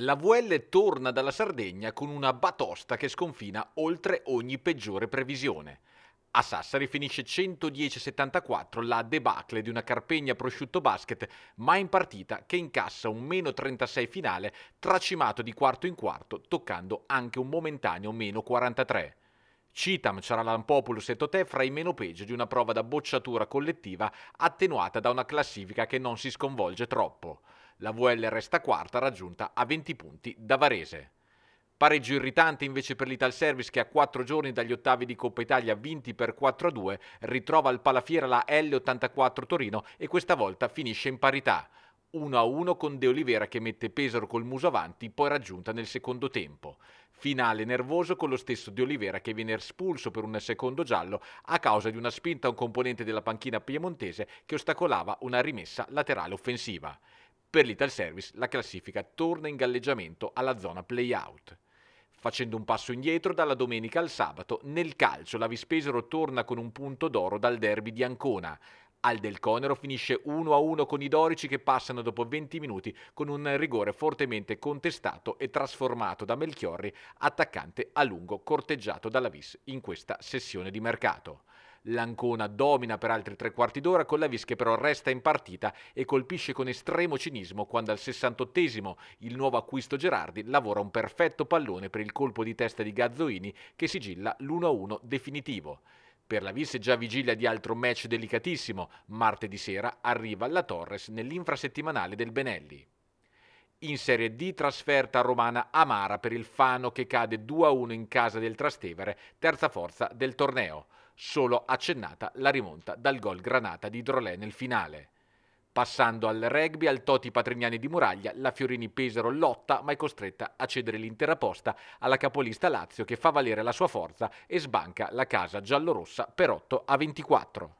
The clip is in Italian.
La VL torna dalla Sardegna con una batosta che sconfina oltre ogni peggiore previsione. A Sassari finisce 110-74 la debacle di una Carpegna prosciutto basket, mai in partita che incassa un meno 36 finale, tracimato di quarto in quarto, toccando anche un momentaneo meno 43. Citam, Ciaralampopoulos e Totè fra i meno peggio di una prova da bocciatura collettiva attenuata da una classifica che non si sconvolge troppo. La VL resta quarta, raggiunta a 20 punti da Varese. Pareggio irritante invece per l'Ital Service che a quattro giorni dagli ottavi di Coppa Italia vinti per 4-2 ritrova al palafiera la L84 Torino e questa volta finisce in parità. 1-1 con De Olivera che mette Pesaro col muso avanti, poi raggiunta nel secondo tempo. Finale nervoso con lo stesso De Olivera che viene espulso per un secondo giallo a causa di una spinta a un componente della panchina piemontese che ostacolava una rimessa laterale offensiva. Per l'Ital Service la classifica torna in galleggiamento alla zona play-out. Facendo un passo indietro dalla domenica al sabato, nel calcio la Vispesero torna con un punto d'oro dal derby di Ancona. Al del Conero finisce 1-1 con i dorici che passano dopo 20 minuti con un rigore fortemente contestato e trasformato da Melchiorri, attaccante a lungo corteggiato dalla Vis in questa sessione di mercato. L'Ancona domina per altri tre quarti d'ora con la Vis che però resta in partita e colpisce con estremo cinismo quando al 68esimo il nuovo acquisto Gerardi lavora un perfetto pallone per il colpo di testa di Gazzoini che sigilla l'1-1 definitivo. Per la Vis è già vigilia di altro match delicatissimo, martedì sera arriva la Torres nell'infrasettimanale del Benelli. In Serie D trasferta romana amara per il Fano che cade 2-1 in casa del Trastevere, terza forza del torneo. Solo accennata la rimonta dal gol granata di Drolè nel finale. Passando al rugby, al Toti Patrignani di Muraglia, la Fiorini Pesaro lotta ma è costretta a cedere l'intera posta alla capolista Lazio che fa valere la sua forza e sbanca la casa giallorossa per 8 a 24.